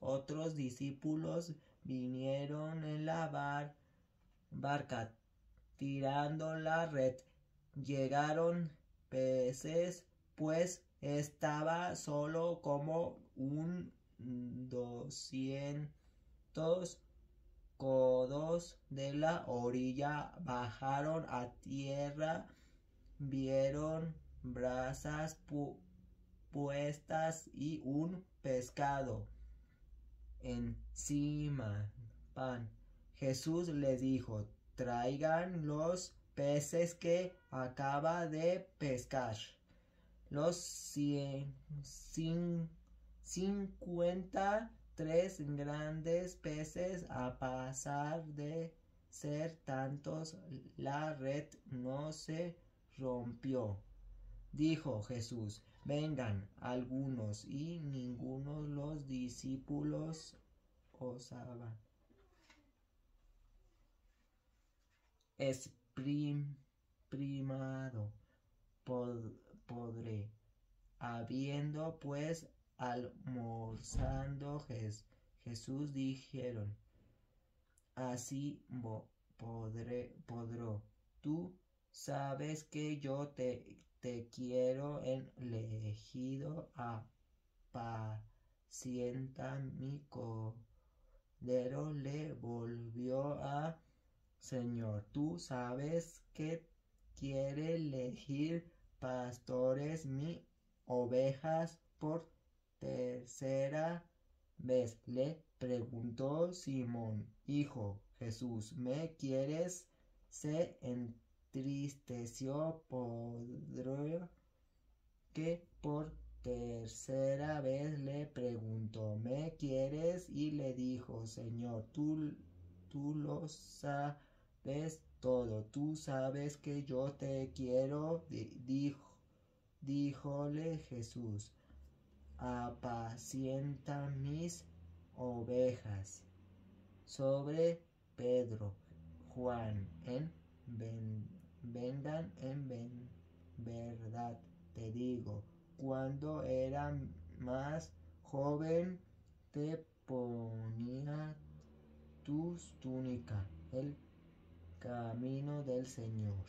otros discípulos vinieron en la barca tirando la red. Llegaron peces, pues estaba solo como un doscientos codos de la orilla. Bajaron a tierra, vieron brasas puestas y un pescado encima pan. Jesús le dijo, traigan los peces que acaba de pescar. Los cien, cincuenta tres grandes peces a pasar de ser tantos, la red no se rompió. Dijo Jesús, vengan algunos y ninguno los discípulos osaba. Exprimado pod, podré. Habiendo pues almorzando Jesús dijeron, así podré, podró tú Sabes que yo te, quiero en elegido pacienta, mi cordero le volvió a Señor. Tú sabes que quiere elegir pastores mi ovejas por tercera vez. Le preguntó Simón, hijo Jesús, ¿me quieres? Se en tristeció que por tercera vez le preguntó, ¿me quieres? Y le dijo, Señor, tú, tú lo sabes todo, tú sabes que yo te quiero, dijo, díjole Jesús, apacienta mis ovejas. Sobre Pedro, Juan, en Bendito vendan en verdad, te digo, cuando era más joven te ponía tus túnicas, el camino del Señor.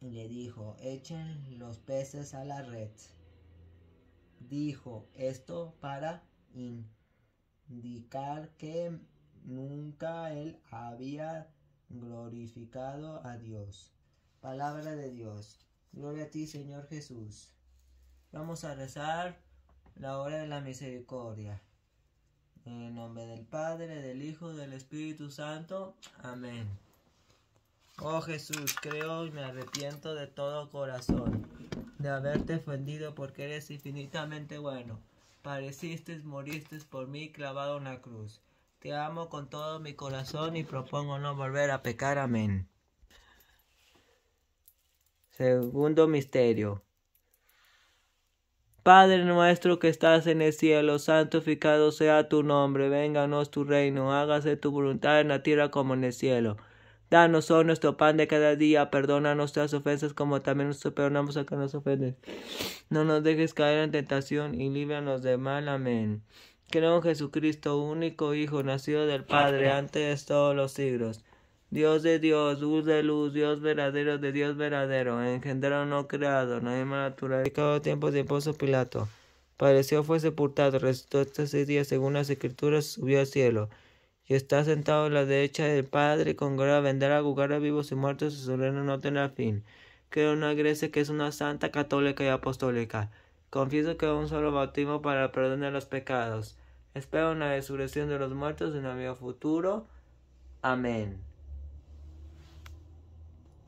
Y le dijo, echen los peces a la red. Dijo esto para indicar que nunca él había glorificado a Dios. Palabra de Dios. Gloria a ti, Señor Jesús. Vamos a rezar la hora de la misericordia. En el nombre del Padre, del Hijo, del Espíritu Santo. Amén. Oh Jesús, creo y me arrepiento de todo corazón de haberte ofendido porque eres infinitamente bueno. Pareciste, moriste por mí clavado en la cruz. Te amo con todo mi corazón y propongo no volver a pecar. Amén. Segundo misterio. Padre nuestro que estás en el cielo, santificado sea tu nombre, vénganos tu reino, hágase tu voluntad en la tierra como en el cielo. Danos hoy nuestro pan de cada día, perdona nuestras ofensas como también nos perdonamos a que nos ofenden. No nos dejes caer en tentación y líbranos de mal. Amén. Creo en Jesucristo, único Hijo, nacido del ah, Padre antes de todos los siglos. Dios de Dios, luz de luz, Dios verdadero de Dios verdadero, engendrado no creado, no hay naturaleza. Cada tiempo de Apóstol Pilato. pareció fue sepultado, resucitó este seis días según las Escrituras, subió al cielo. Y está sentado a la derecha del Padre, con gloria vendrá a jugar a vivos y muertos, y su reino no tendrá fin. Creo en una iglesia que es una santa, católica y apostólica. Confieso que un solo bautismo para el perdón de los pecados. Espero una resurrección de los muertos en un vida futuro. Amén.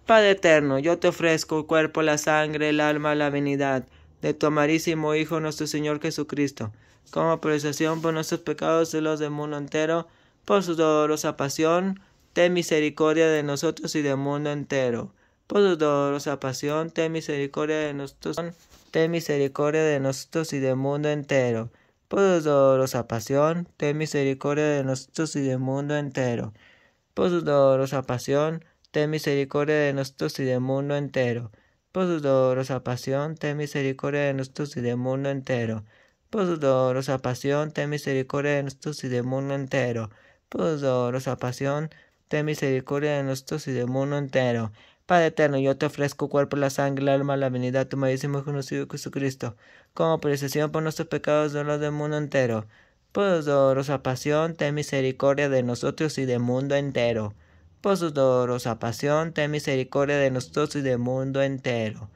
Padre eterno, yo te ofrezco el cuerpo, la sangre, el alma, la venidad de tu amarísimo Hijo nuestro Señor Jesucristo, como apreciación por nuestros pecados y los del mundo entero, por su dolorosa pasión, ten misericordia de nosotros y del mundo entero por su dolorosa pasión, ten misericordia de nosotros, ten misericordia de nosotros y del mundo entero. Por su dolorosa pasión, ten misericordia de nosotros y del mundo entero. Por su dolorosa pasión, ten misericordia de nosotros y del mundo entero. Por su dolorosa pasión, ten misericordia de nosotros y del mundo entero. Por su dolorosa pasión, ten misericordia de nosotros y del mundo entero. Por dolorosa pasión, ten misericordia de nosotros y del mundo entero Padre eterno, yo te ofrezco cuerpo, la sangre, el alma, la venida tu y conocido Jesucristo, como precesión por nuestros pecados, dolor del mundo entero. Por su dolorosa pasión, ten misericordia de nosotros y del mundo entero. Por su dolorosa pasión, ten misericordia de nosotros y del mundo entero.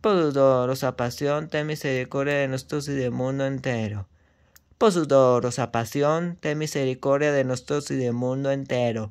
Por su dolorosa pasión, ten misericordia de nosotros y del mundo entero. Por su dolorosa pasión, ten misericordia de nosotros y del mundo entero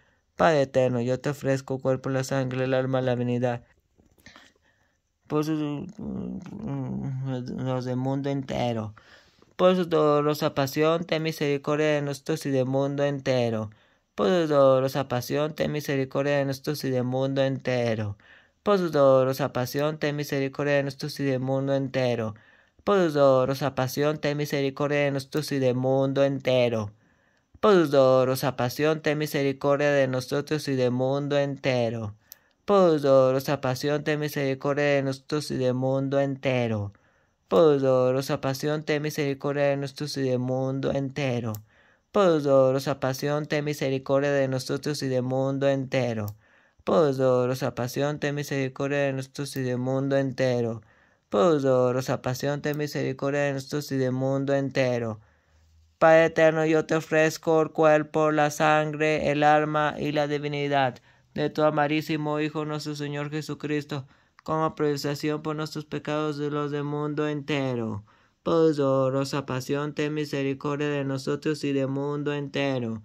Padre eterno, yo te ofrezco cuerpo, la sangre, el alma, la venida. Por su, los del mundo entero. Por su dolorosa pasión, ten misericordia de nosotros y del mundo entero. Por su dolorosa pasión, ten misericordia de nosotros y del mundo entero. Por su dolorosa pasión, ten misericordia de nosotros y del mundo entero. Por su dolorosa pasión, ten misericordia de nosotros y del mundo entero por pues, dolorosa pasión, ten misericordia de nosotros y del mundo entero. Por su pues, dolorosa pasión, ten misericordia de nosotros y del mundo entero. Por su pues, dolorosa pasión, ten misericordia de nosotros y del mundo entero. Por dolorosa pasión, ten misericordia de nosotros y del mundo entero. Por su dolorosa pasión, ten misericordia de nosotros y del mundo entero. Por pasión, ten misericordia de nosotros y del mundo entero. Padre eterno, yo te ofrezco el cuerpo, la sangre, el alma y la divinidad de tu amarísimo Hijo nuestro Señor Jesucristo, con propiciación por nuestros pecados de los del mundo entero. Por dolorosa pasión, ten misericordia de nosotros y del mundo entero.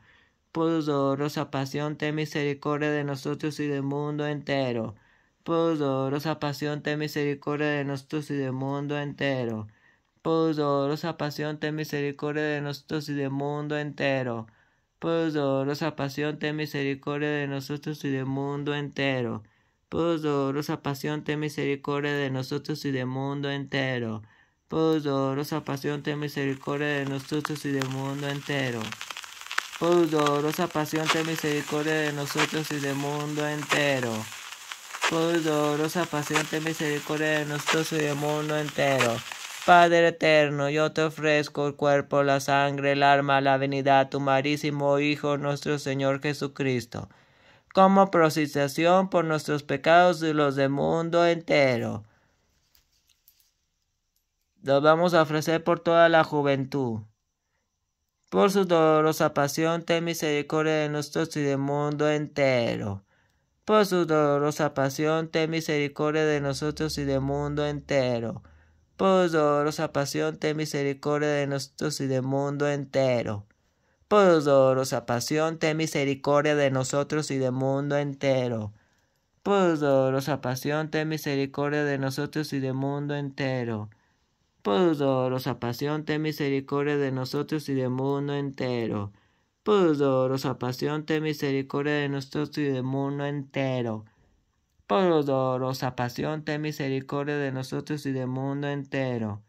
Por su dolorosa pasión, ten misericordia de nosotros y del mundo entero. Por dolorosa pasión, ten misericordia de nosotros y del mundo entero por pues, dolorosa pasión, ten misericordia de nosotros y del mundo entero. Por pues, dolorosa pasión, ten misericordia de nosotros y del mundo entero. Por pues, dolorosa pasión, ten misericordia de nosotros y del mundo entero. Por dolorosa pasión, ten misericordia de nosotros y del mundo entero. Por dolorosa pasión, ten misericordia de nosotros y del mundo entero. Por dolorosa pasión, ten misericordia de nosotros y del mundo entero. Padre eterno, yo te ofrezco el cuerpo, la sangre, el alma, la venida, tu marísimo Hijo, nuestro Señor Jesucristo, como propiciación por nuestros pecados y los del mundo entero. Los vamos a ofrecer por toda la juventud. Por su dolorosa pasión, ten misericordia de nosotros y del mundo entero. Por su dolorosa pasión, ten misericordia de nosotros y del mundo entero por pues, dolorosa pasión, ten misericordia de nosotros y del mundo entero. Por pues, dolorosa pasión, ten misericordia de nosotros y del mundo entero. Por pues, dolorosa pasión, ten misericordia de nosotros y del mundo entero. Por dolorosa pasión, ten misericordia de nosotros y del mundo entero. Por dolorosa pasión, ten misericordia de nosotros y del mundo entero por dolorosa pasión, ten misericordia de nosotros y del mundo entero.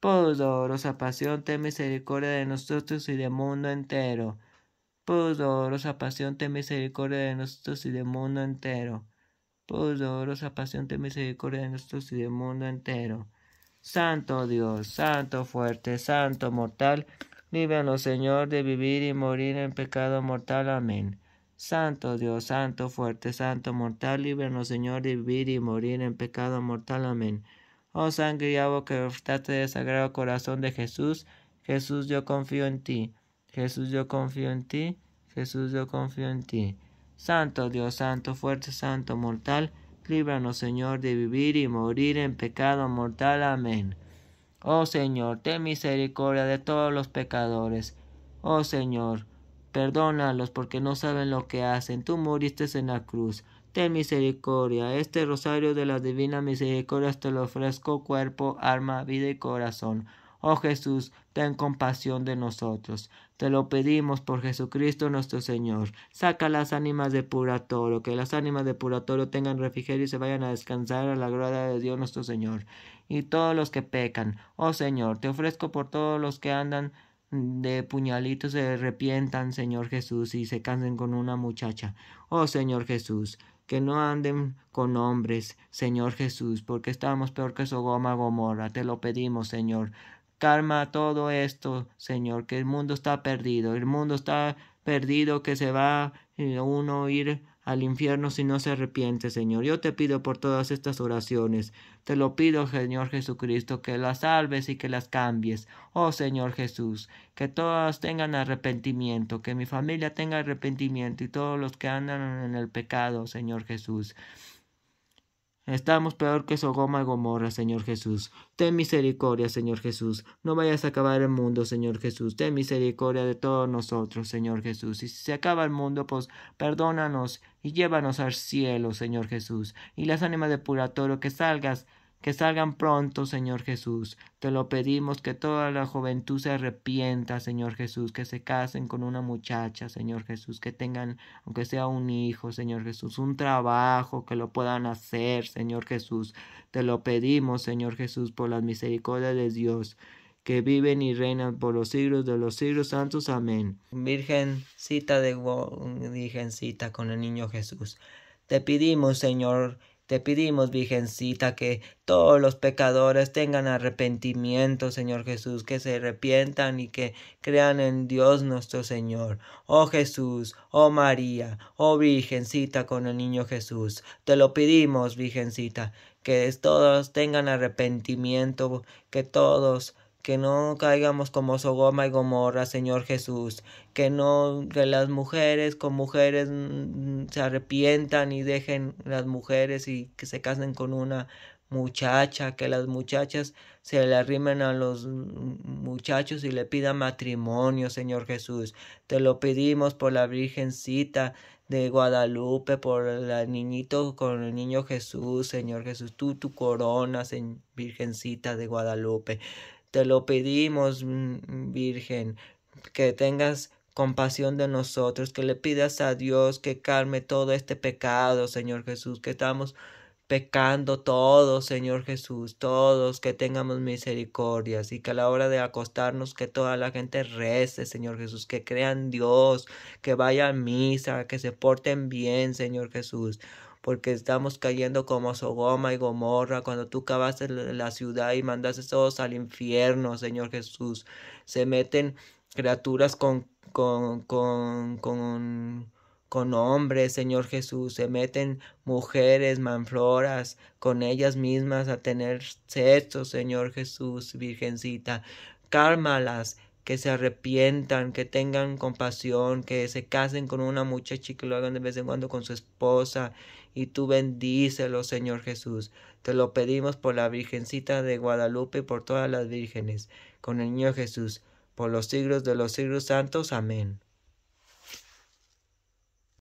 Por dolorosa pasión, ten misericordia de nosotros y del mundo entero. Por dolorosa pasión, ten misericordia de nosotros y del mundo entero. Por dolorosa pasión, ten misericordia de nosotros y del mundo entero. Santo Dios, Santo fuerte, Santo mortal, líbranos, Señor, de vivir y morir en pecado mortal. Amén. Santo Dios, Santo fuerte, Santo mortal, líbranos Señor de vivir y morir en pecado mortal. Amén. Oh sangre y agua que brotaste del sagrado corazón de Jesús, Jesús yo confío en ti, Jesús yo confío en ti, Jesús yo confío en ti. Santo Dios, Santo fuerte, Santo mortal, líbranos Señor de vivir y morir en pecado mortal. Amén. Oh Señor, ten misericordia de todos los pecadores. Oh Señor, Perdónalos porque no saben lo que hacen. Tú muriste en la cruz. Ten misericordia. Este rosario de la divina misericordia te lo ofrezco cuerpo, alma, vida y corazón. Oh Jesús, ten compasión de nosotros. Te lo pedimos por Jesucristo nuestro Señor. Saca las ánimas de purgatorio, que las ánimas de purgatorio tengan refrigerio y se vayan a descansar a la gloria de Dios nuestro Señor. Y todos los que pecan, oh Señor, te ofrezco por todos los que andan de puñalitos se arrepientan, Señor Jesús, y se cansen con una muchacha. Oh Señor Jesús, que no anden con hombres, Señor Jesús, porque estamos peor que Sogoma Gomorra. Te lo pedimos, Señor. Calma todo esto, Señor, que el mundo está perdido. El mundo está perdido, que se va eh, uno ir al infierno si no se arrepiente, Señor. Yo te pido por todas estas oraciones. Te lo pido, Señor Jesucristo, que las salves y que las cambies. Oh Señor Jesús, que todas tengan arrepentimiento, que mi familia tenga arrepentimiento y todos los que andan en el pecado, Señor Jesús. Estamos peor que Sogoma y Gomorra, Señor Jesús. Ten misericordia, Señor Jesús. No vayas a acabar el mundo, Señor Jesús. Ten misericordia de todos nosotros, Señor Jesús. Y si se acaba el mundo, pues perdónanos y llévanos al cielo, Señor Jesús. Y las ánimas de purgatorio que salgas que salgan pronto, Señor Jesús. Te lo pedimos que toda la juventud se arrepienta, Señor Jesús, que se casen con una muchacha, Señor Jesús, que tengan, aunque sea un hijo, Señor Jesús, un trabajo, que lo puedan hacer, Señor Jesús. Te lo pedimos, Señor Jesús, por las misericordias de Dios que viven y reinan por los siglos de los siglos santos. Amén. Virgencita de Virgencita con el niño Jesús. Te pedimos, Señor te pedimos, Virgencita, que todos los pecadores tengan arrepentimiento, Señor Jesús, que se arrepientan y que crean en Dios nuestro Señor. Oh Jesús, oh María, oh Virgencita con el niño Jesús, te lo pedimos, Virgencita, que todos tengan arrepentimiento, que todos que no caigamos como Sogoma y Gomorra, Señor Jesús, que no que las mujeres con mujeres mm, mm, se arrepientan y dejen las mujeres y que se casen con una muchacha, que las muchachas se le arrimen a los mm, muchachos y le pidan matrimonio, Señor Jesús. Te lo pedimos por la Virgencita de Guadalupe, por el niñito con el niño Jesús, Señor Jesús, tú tu corona, Virgencita de Guadalupe. Te lo pedimos, mm, mm, Virgen, que tengas compasión de nosotros, que le pidas a Dios que calme todo este pecado, Señor Jesús, que estamos pecando todos, Señor Jesús, todos, que tengamos misericordias y que a la hora de acostarnos, que toda la gente rece, Señor Jesús, que crean Dios, que vayan a misa, que se porten bien, Señor Jesús porque estamos cayendo como Sogoma y Gomorra, cuando tú cavaste la ciudad y mandaste todos al infierno, Señor Jesús. Se meten criaturas con, con, con, con con hombres, Señor Jesús, se meten mujeres, manfloras, con ellas mismas a tener sexo, Señor Jesús, Virgencita. Cálmalas, que se arrepientan, que tengan compasión, que se casen con una muchacha y que lo hagan de vez en cuando con su esposa y tú bendícelo, Señor Jesús. Te lo pedimos por la Virgencita de Guadalupe y por todas las vírgenes, con el niño Jesús, por los siglos de los siglos santos. Amén.